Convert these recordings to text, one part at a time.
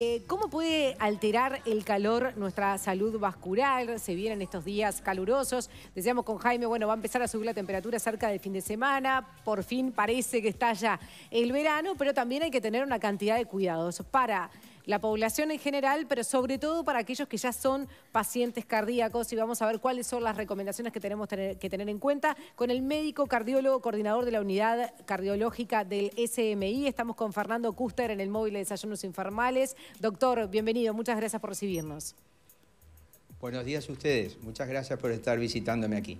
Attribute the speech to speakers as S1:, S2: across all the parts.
S1: Eh, ¿Cómo puede alterar el calor nuestra salud vascular? Se vienen estos días calurosos. Decíamos con Jaime, bueno, va a empezar a subir la temperatura cerca del fin de semana. Por fin parece que está ya el verano, pero también hay que tener una cantidad de cuidados para la población en general, pero sobre todo para aquellos que ya son pacientes cardíacos y vamos a ver cuáles son las recomendaciones que tenemos que tener en cuenta con el médico cardiólogo coordinador de la unidad cardiológica del SMI. Estamos con Fernando Custer en el móvil de desayunos informales. Doctor, bienvenido, muchas gracias por recibirnos.
S2: Buenos días a ustedes, muchas gracias por estar visitándome aquí.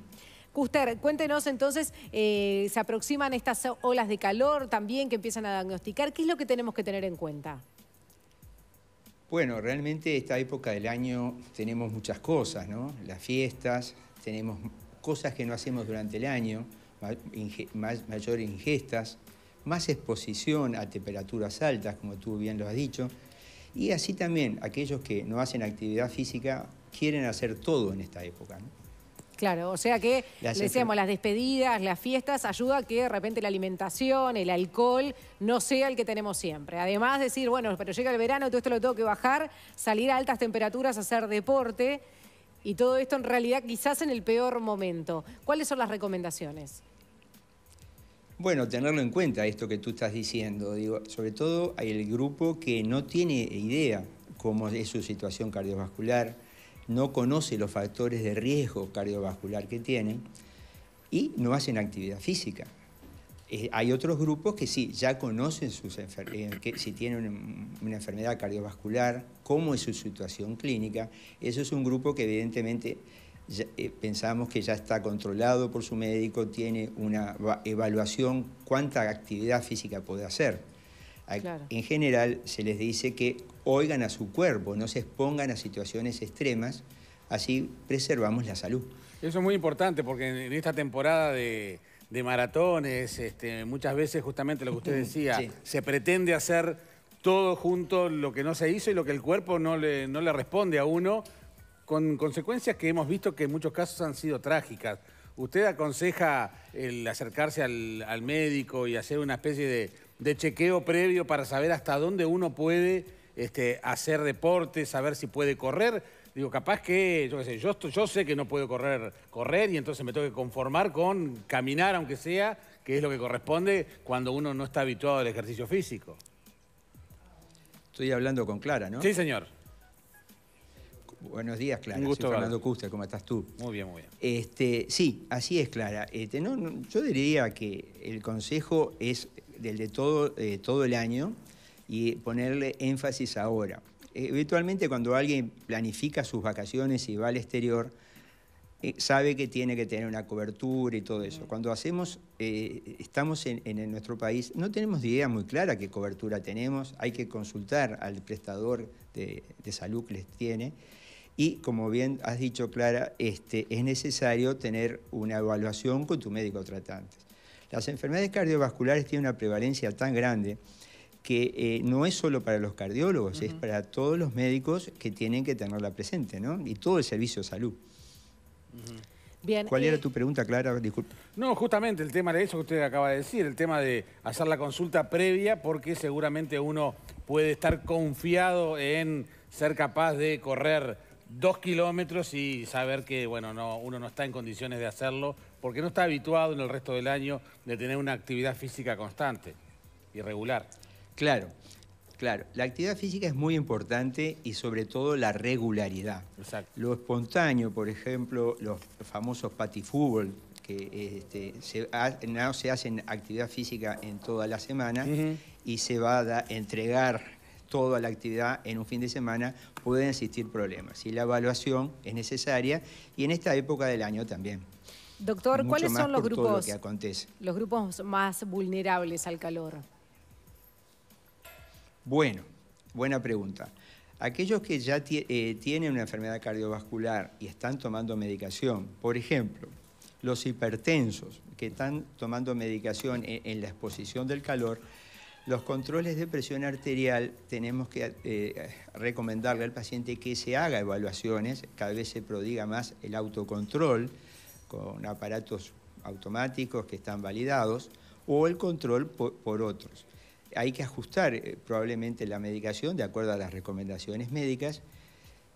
S1: Custer, cuéntenos entonces, eh, se aproximan estas olas de calor también que empiezan a diagnosticar, ¿qué es lo que tenemos que tener en cuenta?
S2: Bueno, realmente esta época del año tenemos muchas cosas, ¿no? Las fiestas, tenemos cosas que no hacemos durante el año, mayor ingestas, más exposición a temperaturas altas, como tú bien lo has dicho, y así también aquellos que no hacen actividad física quieren hacer todo en esta época. ¿no?
S1: Claro, o sea que, le decíamos, las despedidas, las fiestas, ayuda a que de repente la alimentación, el alcohol, no sea el que tenemos siempre. Además, decir, bueno, pero llega el verano, todo esto lo tengo que bajar, salir a altas temperaturas, hacer deporte, y todo esto en realidad quizás en el peor momento. ¿Cuáles son las recomendaciones?
S2: Bueno, tenerlo en cuenta esto que tú estás diciendo, digo, sobre todo hay el grupo que no tiene idea cómo es su situación cardiovascular, no conoce los factores de riesgo cardiovascular que tienen y no hacen actividad física. Eh, hay otros grupos que sí, ya conocen sus eh, si tienen una enfermedad cardiovascular, cómo es su situación clínica. Eso es un grupo que evidentemente eh, pensamos que ya está controlado por su médico, tiene una evaluación cuánta actividad física puede hacer. En general se les dice que oigan a su cuerpo, no se expongan a situaciones extremas, así preservamos la salud.
S3: Eso es muy importante porque en esta temporada de, maratones, este, muchas veces justamente lo que usted decía, se pretende hacer todo junto lo que no se hizo y lo que el cuerpo no le, no le responde a uno, con consecuencias que hemos visto que en muchos casos han sido trágicas. ¿Usted aconseja el acercarse al médico y hacer una especie de de chequeo previo para saber hasta dónde uno puede este, hacer deporte, saber si puede correr. Digo, capaz que, yo qué sé, yo, sé que no puedo correr, correr y entonces me tengo que conformar con caminar, aunque sea, que es lo que corresponde cuando uno no está habituado al ejercicio físico. Estoy hablando con Clara, ¿no? Sí, señor. Buenos días, Clara. Un gusto, Soy Fernando
S2: Custa, ¿cómo estás tú? Muy bien, muy bien. Este, sí, así es, Clara. Este, yo diría que el consejo es del de todo, eh, todo el año y ponerle énfasis ahora. Eventualmente cuando alguien planifica sus vacaciones y va al exterior, eh, sabe que tiene que tener una cobertura y todo eso. Cuando hacemos, eh, estamos en, nuestro país, no tenemos idea muy clara qué cobertura tenemos, hay que consultar al prestador de, salud que les tiene. Y como bien has dicho, Clara, este, es necesario tener una evaluación con tu médico tratante. Las enfermedades cardiovasculares tienen una prevalencia tan grande que eh, no es solo para los cardiólogos, es para todos los médicos que tienen que tenerla presente, ¿no? Y todo el servicio de salud. ¿Cuál era eh, tu pregunta, Clara? Disculpe.
S3: No, justamente el tema de eso que usted acaba de decir, el tema de hacer la consulta previa, porque seguramente uno puede estar confiado en ser capaz de correr dos kilómetros y saber que bueno, uno no está en condiciones de hacerlo porque no está habituado en el resto del año de tener una actividad física constante y regular. Claro, claro. La actividad física es muy
S2: importante y sobre todo la regularidad. Lo espontáneo, por ejemplo, los famosos patifútbol, que este, se no se hacen actividad física en toda la semana y se va a entregar toda la actividad en un fin de semana, pueden existir problemas. Y la evaluación es necesaria y en esta época del año también.
S1: Doctor, ¿cuáles son los grupos, los grupos más vulnerables al calor?
S2: Bueno, buena pregunta. Aquellos que ya eh, tienen una enfermedad cardiovascular y están tomando medicación, por ejemplo, los hipertensos que están tomando medicación e-, en, la exposición del calor, los controles de presión arterial tenemos que eh, recomendarle al paciente que se haga evaluaciones, cada vez se prodiga más el autocontrol, con aparatos automáticos que están validados, o el control por, otros. Hay que ajustar eh, probablemente la medicación de acuerdo a las recomendaciones médicas,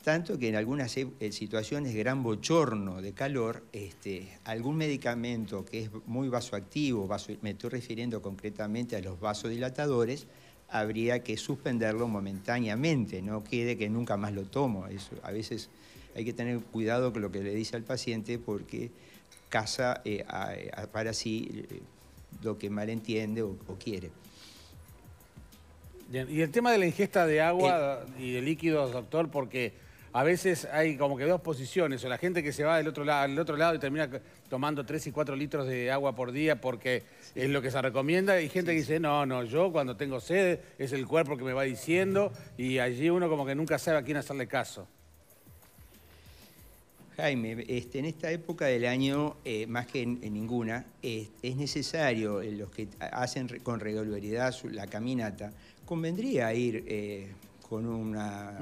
S2: tanto que en algunas eh, situaciones de gran bochorno de calor, este, algún medicamento que es muy vasoactivo, me estoy refiriendo concretamente a los vasodilatadores, habría que suspenderlo momentáneamente, no quede que nunca más lo tomo. a veces hay que tener cuidado con lo que le dice al paciente porque casa eh, para sí eh, lo que mal o, o quiere.
S3: Y el tema de la ingesta de agua y de líquidos, doctor, porque a veces hay como que dos posiciones, o la gente que se va del otro lado, al otro lado y termina tomando 3 y 4 litros de agua por día porque es lo que se recomienda, y gente que dice, no, no, yo cuando tengo sed es el cuerpo que me va diciendo, y allí uno como que nunca sabe a quién hacerle caso. Jaime, este, en
S2: esta época del año, eh, más que en, ninguna, es, necesario, eh, los que hacen con regularidad la caminata, convendría ir eh, con una,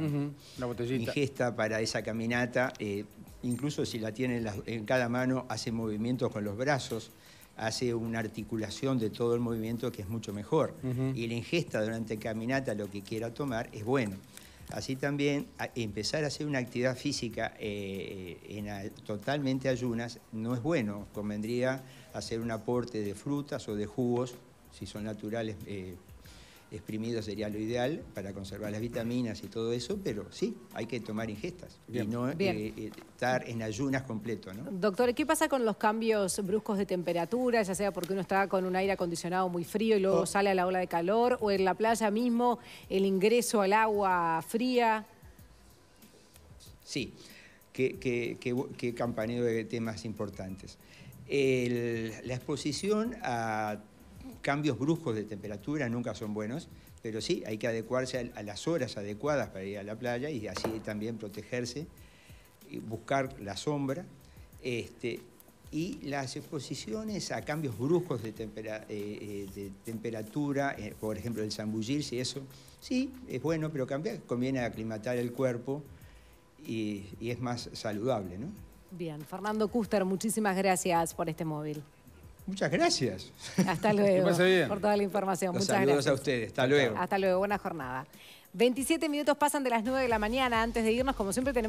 S2: ingesta para esa caminata, incluso si la tiene en, cada mano, hace movimientos con los brazos hace una articulación de todo el movimiento que es mucho mejor. Y la ingesta durante caminata, lo que quiera tomar, es bueno. Así también empezar a hacer una actividad física eh, eh, en, totalmente ayunas no es bueno. Convendría hacer un aporte de frutas o de jugos, si son naturales, eh, exprimido sería lo ideal para conservar las vitaminas y todo eso, pero sí, hay que tomar ingestas y no eh, eh, estar en ayunas completo.
S1: Doctor, ¿qué pasa con los cambios bruscos de temperatura, ya sea porque uno está con un aire acondicionado muy frío y luego oh. sale a la ola de calor, o en la playa mismo el ingreso al agua fría?
S2: Sí, qué, qué, campaneo de temas importantes. la exposición a cambios bruscos de temperatura nunca son buenos, pero sí hay que adecuarse a las horas adecuadas para ir a la playa y así también protegerse, buscar la sombra. Este, y las exposiciones a cambios bruscos de, eh, eh, temperatura, eh, por ejemplo el zambullirse eso, sí, es bueno, pero conviene aclimatar el cuerpo y, es más saludable, ¿no?
S1: Bien, Fernando Custer, muchísimas gracias por este móvil. Muchas gracias. Hasta luego. bien. Por toda la información. Muchas gracias. a
S2: ustedes. Hasta luego. Hasta
S1: luego. Buena jornada. 27 minutos pasan de las 9 de la mañana. Antes de irnos, como siempre, tenemos.